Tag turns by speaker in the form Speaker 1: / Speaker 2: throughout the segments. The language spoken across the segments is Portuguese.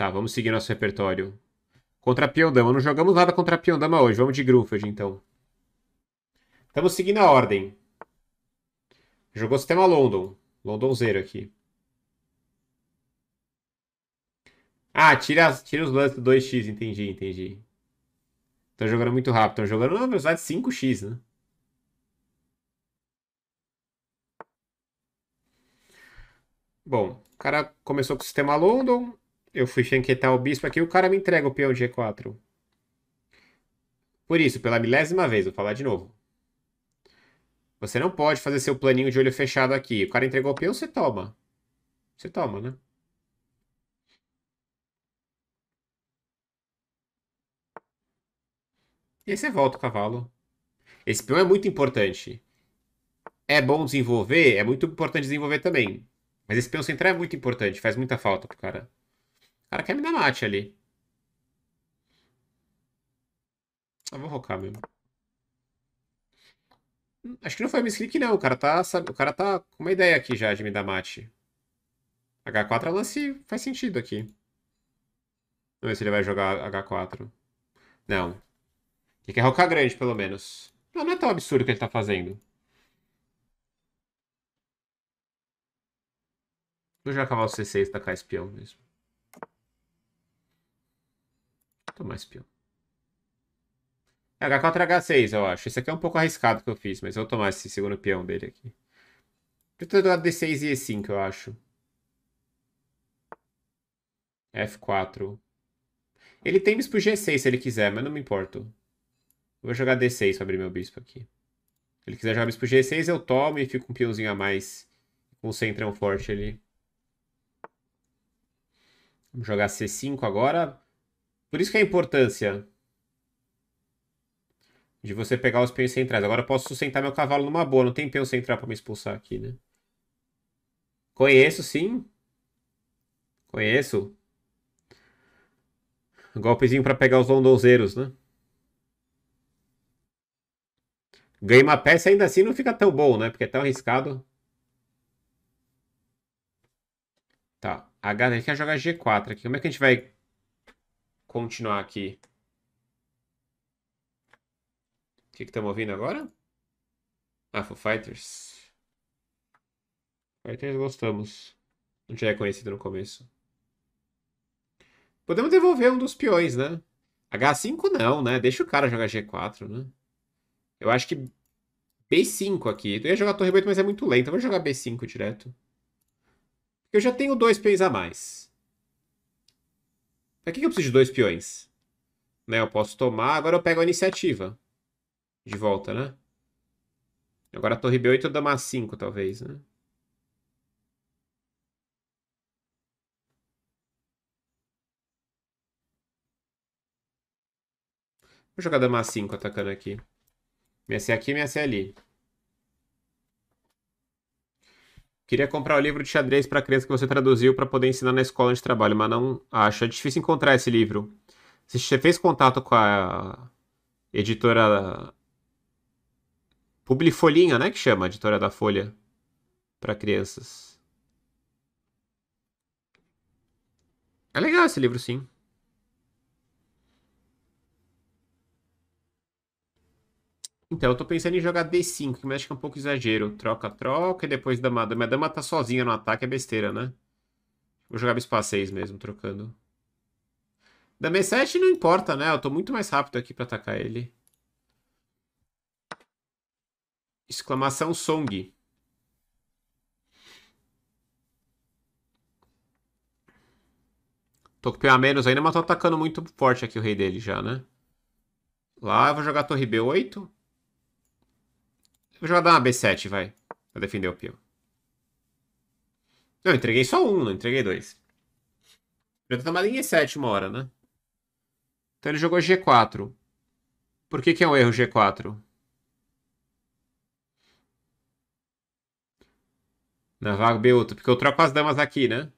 Speaker 1: Tá, vamos seguir nosso repertório. Contra a Piondama. Não jogamos nada contra a Piondama hoje. Vamos de Grunfeld, então. Estamos seguindo a ordem. Jogou sistema London. London zero aqui. Ah, tira, tira os lances do 2x. Entendi, entendi. Estão jogando muito rápido. Estão jogando na velocidade 5x, né? Bom, o cara começou com o sistema London eu fui chanquetar o bispo aqui, o cara me entrega o peão G4. Por isso, pela milésima vez, vou falar de novo. Você não pode fazer seu planinho de olho fechado aqui. O cara entregou o peão, você toma. Você toma, né? E aí você volta o cavalo. Esse peão é muito importante. É bom desenvolver, é muito importante desenvolver também. Mas esse peão central é muito importante, faz muita falta pro cara cara quer me dar mate ali. Eu vou rocar mesmo. Acho que não foi misclick, não. O cara tá, sabe, o cara tá com uma ideia aqui já de me dar mate. H4 é lance faz sentido aqui. Vamos ver se ele vai jogar H4. Não. Ele quer rocar grande, pelo menos. Não, não é tão absurdo o que ele tá fazendo. Vou jogar cavalo C6 e tacar espião mesmo. tomar esse peão. H4 H6, eu acho. Esse aqui é um pouco arriscado que eu fiz, mas eu vou tomar esse segundo peão dele aqui. Eu tô D6 e E5, eu acho. F4. Ele tem bispo G6 se ele quiser, mas não me importo. vou jogar D6 pra abrir meu bispo aqui. Se ele quiser jogar bispo G6, eu tomo e fico um peãozinho a mais. Com um centrão forte ali. Vamos jogar C5 agora. Por isso que é a importância de você pegar os peões centrais. Agora eu posso sustentar meu cavalo numa boa. Não tem peão central para me expulsar aqui, né? Conheço, sim. Conheço. Golpezinho para pegar os londonzeiros, né? Ganhei uma peça ainda assim não fica tão bom, né? Porque é tão arriscado. Tá. A gente quer jogar G4 aqui. Como é que a gente vai continuar aqui. O que estamos ouvindo agora? Ah, Foo Fighters. Fighters gostamos. Não tinha reconhecido é no começo. Podemos devolver um dos peões, né? H5 não, né? Deixa o cara jogar G4, né? Eu acho que B5 aqui. Eu ia jogar torre 8, mas é muito lento. Eu vou jogar B5 direto. Eu já tenho dois peões a mais. Pra que eu preciso de dois peões? Né, eu posso tomar, agora eu pego a iniciativa. De volta, né? Agora a torre B8 eu dou mais 5 talvez, né? Vou jogar dama 5 atacando aqui. Minha C é aqui, minha C é ali. Queria comprar o livro de xadrez para criança que você traduziu para poder ensinar na escola de trabalho, mas não acha. É difícil encontrar esse livro. Você fez contato com a editora Publifolinha, né, que chama, editora da Folha para crianças. É legal esse livro, sim. Então, eu tô pensando em jogar D5, mas acho que é um pouco exagero. Uhum. Troca, troca e depois dama. A dama tá sozinha no ataque, é besteira, né? Vou jogar bispo A6 mesmo, trocando. Dama E7 não importa, né? Eu tô muito mais rápido aqui pra atacar ele. Exclamação Song. Tô com PA menos ainda, mas tô atacando muito forte aqui o rei dele já, né? Lá eu vou jogar torre B8. Vou jogar dar B7, vai. Pra defender o pio. Não, entreguei só um, não entreguei dois. Já ter tomado em E7 uma hora, né? Então ele jogou G4. Por que, que é um erro G4? Na vaga B8, porque eu troco as damas aqui, né?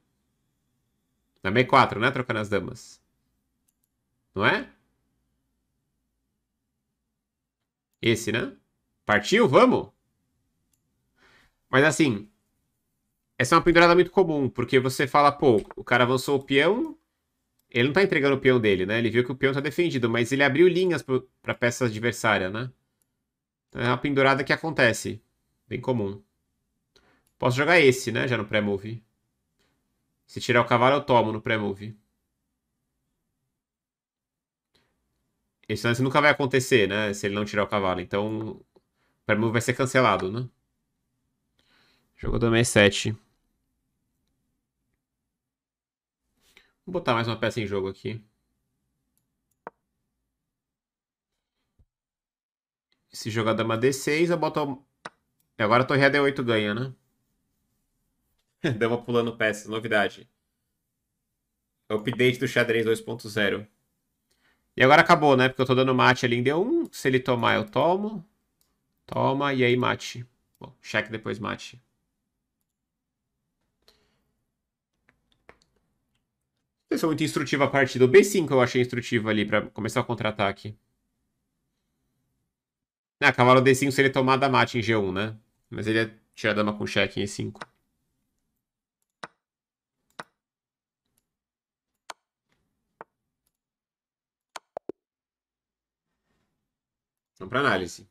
Speaker 1: Na B4, né? Trocando as damas. Não é? Esse, né? Partiu? Vamos? Mas assim, essa é uma pendurada muito comum, porque você fala, pô, o cara avançou o peão, ele não tá entregando o peão dele, né? Ele viu que o peão tá defendido, mas ele abriu linhas para peça adversária, né? Então é uma pendurada que acontece. Bem comum. Posso jogar esse, né? Já no pré-move. Se tirar o cavalo, eu tomo no pré-move. Esse lance nunca vai acontecer, né? Se ele não tirar o cavalo. Então, Pra mim vai ser cancelado, né? Jogo dama E7. Vou botar mais uma peça em jogo aqui. Se jogar é dama D6, eu boto... Agora a torre ad 8 ganha, né? dama pulando peças, novidade. Update do xadrez 2.0. E agora acabou, né? Porque eu tô dando mate ali em D1. Se ele tomar, eu tomo. Toma, e aí mate. Bom, cheque depois mate. Isso é muito instrutiva a parte do B5, eu achei instrutivo ali pra começar o contra-ataque. Ah, cavalo D5 seria ele tomar mate em G1, né? Mas ele ia é tirar a dama com cheque em E5. Vamos pra análise.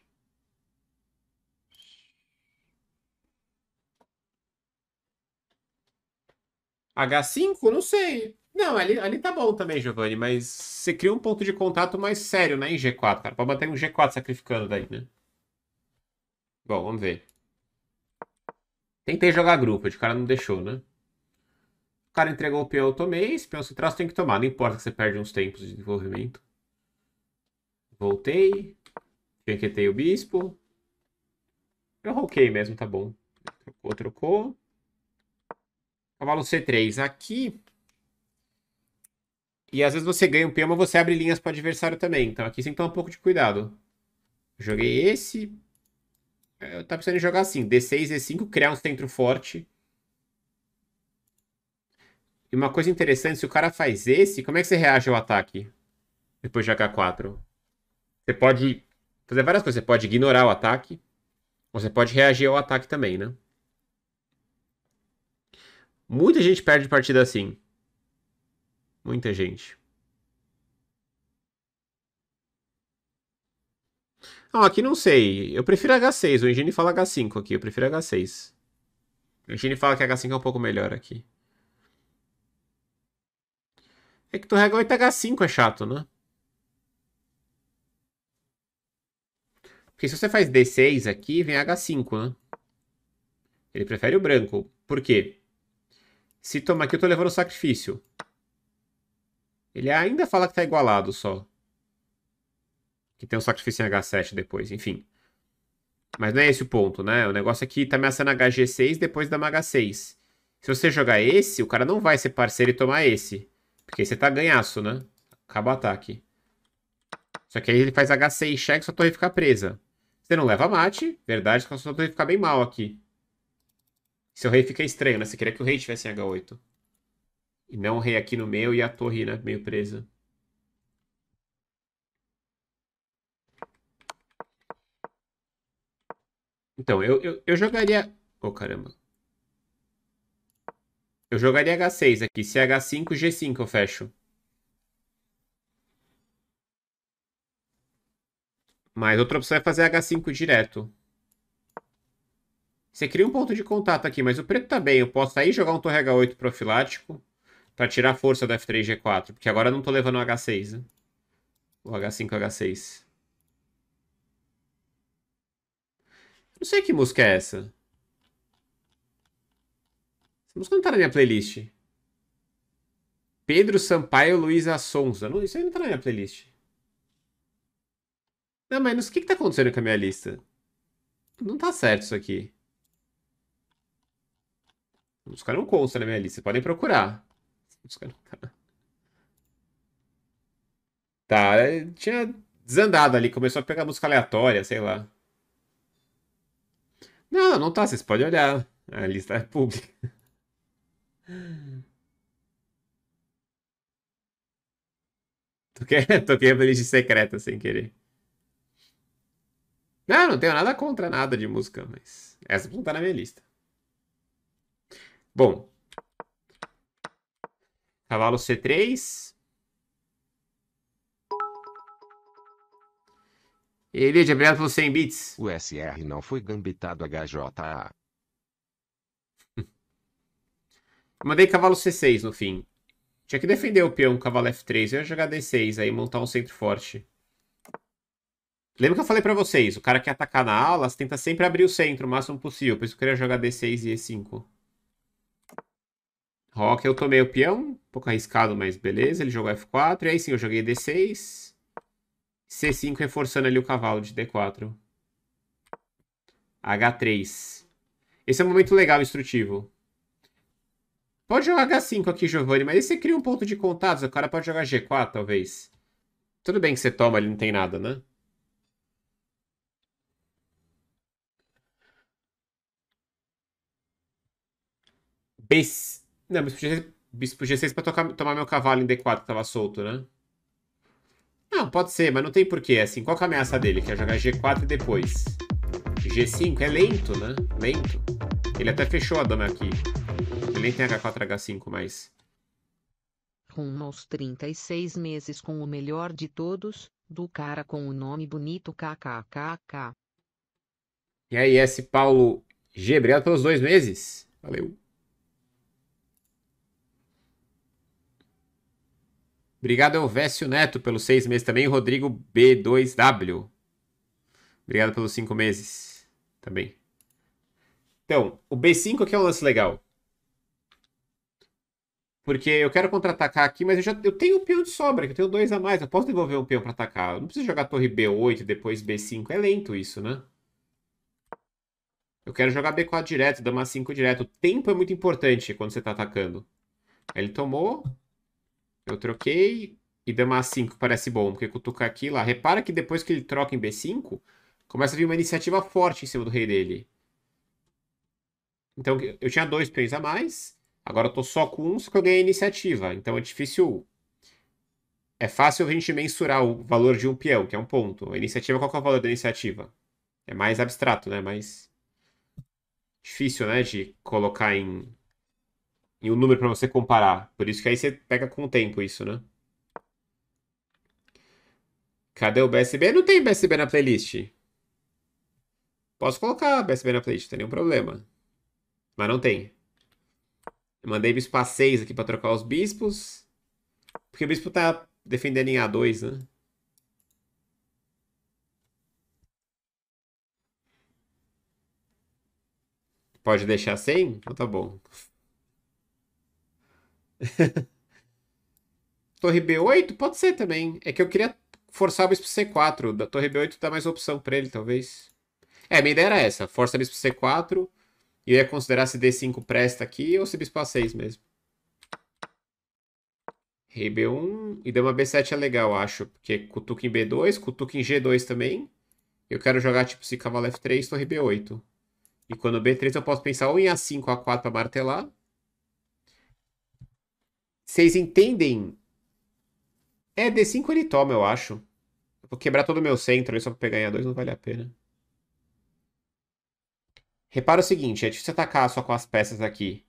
Speaker 1: H5? Não sei. Não, ali, ali tá bom também, Giovanni, mas você cria um ponto de contato mais sério, né, em G4, cara. Pode bater um G4 sacrificando daí, né? Bom, vamos ver. Tentei jogar grupo, de cara não deixou, né? O cara entregou o peão, eu tomei. Esse peão se traz, tem que tomar, não importa que você perde uns tempos de desenvolvimento. Voltei. Enquetei o bispo. Eu roquei mesmo, tá bom. Trocou, trocou. Cavalo C3 aqui. E às vezes você ganha um peão, mas você abre linhas para o adversário também. Então aqui tem que tomar um pouco de cuidado. Joguei esse. É, eu tava precisando jogar assim. D6, E5, criar um centro forte. E uma coisa interessante, se o cara faz esse, como é que você reage ao ataque? Depois de H4. Você pode fazer várias coisas. Você pode ignorar o ataque. Ou você pode reagir ao ataque também, né? Muita gente perde partida assim. Muita gente. Não, aqui não sei. Eu prefiro H6. O Engine fala H5 aqui. Eu prefiro H6. O Engine fala que H5 é um pouco melhor aqui. É que tu rega 8H5 é chato, né? Porque se você faz D6 aqui, vem H5, né? Ele prefere o branco. Por quê? Se tomar aqui, eu tô levando sacrifício. Ele ainda fala que tá igualado só. Que tem um sacrifício em H7 depois, enfim. Mas não é esse o ponto, né? O negócio aqui é tá ameaçando HG6 depois da H6. Se você jogar esse, o cara não vai ser parceiro e tomar esse. Porque aí você tá ganhaço, né? Acaba o ataque. Só que aí ele faz H6 cheque, sua torre fica presa. Você não leva mate, verdade, sua torre fica bem mal aqui. Seu rei fica estranho, né? Você queria que o rei tivesse em H8. E não o rei aqui no meio e a torre, né? Meio presa. Então, eu, eu, eu jogaria... Oh, caramba. Eu jogaria H6 aqui. Se é H5, G5 eu fecho. Mas outra opção é fazer H5 direto. Você cria um ponto de contato aqui, mas o preto tá bem. Eu posso aí jogar um torre H8 profilático para tirar a força do F3 G4, porque agora eu não tô levando o H6, né? O H5 H6. Não sei que música é essa. Essa música não tá na minha playlist. Pedro Sampaio Luísa Sonza. Não, isso aí não tá na minha playlist. Não, mas o que que tá acontecendo com a minha lista? Não tá certo isso aqui. Os caras não constam na minha lista, podem procurar. Os caras não... Tá, é, tinha desandado ali, começou a pegar música aleatória, sei lá. Não, não tá, vocês podem olhar. A lista é pública. Toquei, toquei a playlist secreta sem querer. Não, não tenho nada contra nada de música, mas essa não tá na minha lista. Bom. Cavalo C3. Elidia, obrigado pelos 100 bits. O SR não foi gambitado HJA. Mandei cavalo C6 no fim. Tinha que defender o peão cavalo F3. Eu ia jogar D6 aí, montar um centro forte. Lembra que eu falei pra vocês? O cara que atacar na ala, tenta sempre abrir o centro o máximo possível. Por isso eu queria jogar D6 e E5. Rock eu tomei o peão, um pouco arriscado, mas beleza. Ele jogou F4, e aí sim eu joguei D6. C5 reforçando ali o cavalo de D4. H3. Esse é um momento legal, instrutivo. Pode jogar H5 aqui, Giovanni, mas aí você cria um ponto de contatos. O cara pode jogar G4, talvez. Tudo bem que você toma ali, não tem nada, né? B não, bispo G6, bispo G6 pra tocar, tomar meu cavalo em D4 que tava solto, né? Não, pode ser, mas não tem porquê. É assim, qual que é a ameaça dele? Que é jogar G4 e depois. G5 é lento, né? Lento. Ele até fechou a dama aqui. Ele nem tem H4, H5 mais. Rumo aos 36 meses com o melhor de todos, do cara com o nome bonito kkkk. E aí, S. Paulo G. Obrigado pelos dois meses. Valeu. Obrigado Elvésio Neto pelos seis meses também. Rodrigo B2W. Obrigado pelos cinco meses também. Então, o B5 aqui é um lance legal. Porque eu quero contra-atacar aqui, mas eu já eu tenho um peão de sobra, eu tenho dois a mais. Eu posso devolver um peão para atacar. Eu não preciso jogar torre B8 depois B5. É lento isso, né? Eu quero jogar B4 direto, dama 5 direto. O tempo é muito importante quando você está atacando. Ele tomou, eu troquei e dama A5 parece bom, porque cutucar aqui lá. Repara que depois que ele troca em B5, começa a vir uma iniciativa forte em cima do rei dele. Então eu tinha dois peões a mais, agora eu tô só com um, só que eu ganhei a iniciativa. Então é difícil. É fácil a gente mensurar o valor de um peão, que é um ponto. A iniciativa, qual é o valor da iniciativa? É mais abstrato, né? Mais difícil, né? De colocar em e um número para você comparar. Por isso que aí você pega com o tempo isso, né? Cadê o BSB? Não tem BSB na playlist. Posso colocar BSB na playlist, não tem nenhum problema. Mas não tem. Eu mandei bispo A6 aqui para trocar os bispos. Porque o bispo tá defendendo em A2, né? Pode deixar sem? Então tá bom. torre B8? Pode ser também. É que eu queria forçar o bispo C4. Da torre B8 dá mais opção pra ele, talvez. É, minha ideia era essa. Força bispo C4. E eu ia considerar se D5 presta aqui ou se bispo A6 mesmo. Rei B1. E dama B7 é legal, acho. Porque cutuca em B2, cutuca em G2 também. Eu quero jogar tipo se cavalo F3, torre B8. E quando B3 eu posso pensar ou em A5 A4 pra martelar. Vocês entendem? É, D5 ele toma, eu acho. Vou quebrar todo o meu centro ali só pra pegar em A2, não vale a pena. Repara o seguinte, é difícil atacar só com as peças aqui.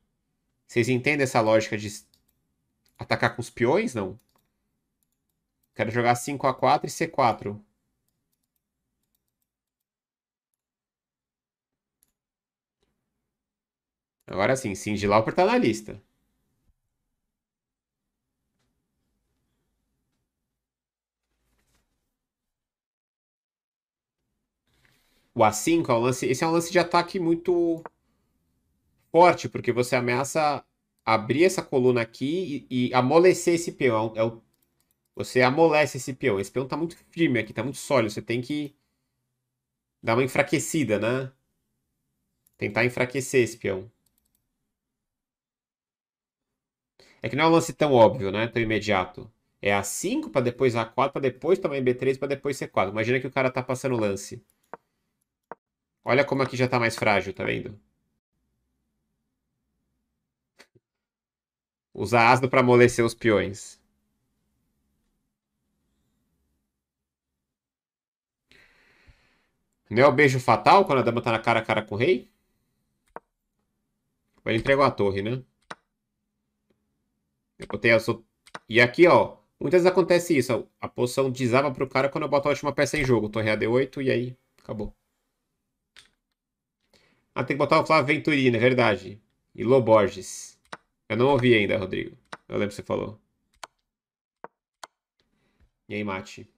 Speaker 1: Vocês entendem essa lógica de atacar com os peões, não? Quero jogar 5A4 e C4. Agora sim, Cindy Lauper tá na lista. o A5 é um lance. Esse é um lance de ataque muito forte, porque você ameaça abrir essa coluna aqui e, e amolecer esse peão. É, é o, você amolece esse peão. Esse peão tá muito firme aqui, tá muito sólido. Você tem que dar uma enfraquecida, né? Tentar enfraquecer esse peão. É que não é um lance tão óbvio, né? Tão imediato. É A5 para depois A4 para depois também B3 para depois C4. Imagina que o cara tá passando o lance. Olha como aqui já tá mais frágil, tá vendo? Usar asno para amolecer os peões. Não é o beijo fatal quando a dama tá na cara a cara com o rei? Ele entregou a torre, né? Eu botei a... E aqui, ó. Muitas vezes acontece isso. A posição desaba pro cara quando eu boto a última peça em jogo. Torre a D8 e aí acabou. Ah, tem que botar o Flávio Venturino, é verdade. E Loborges. Eu não ouvi ainda, Rodrigo. Eu lembro que você falou. E aí, Mate?